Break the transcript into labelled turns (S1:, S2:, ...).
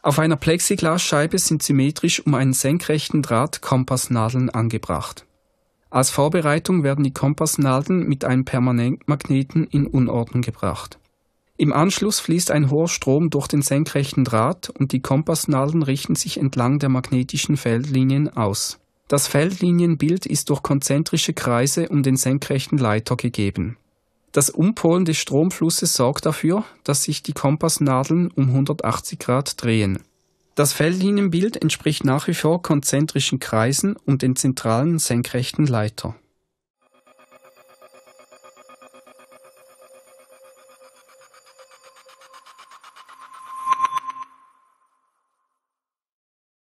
S1: Auf einer Plexiglasscheibe sind symmetrisch
S2: um einen senkrechten Draht Kompassnadeln angebracht. Als Vorbereitung werden die Kompassnadeln mit einem Permanentmagneten in Unordnung gebracht. Im Anschluss fließt ein hoher Strom durch den senkrechten Draht und die Kompassnadeln richten sich entlang der magnetischen Feldlinien aus. Das Feldlinienbild ist durch konzentrische Kreise um den senkrechten Leiter gegeben das Umpolen des Stromflusses sorgt dafür, dass sich die Kompassnadeln um 180 Grad drehen. Das Feldlinienbild entspricht nach wie vor konzentrischen Kreisen und den zentralen senkrechten Leiter.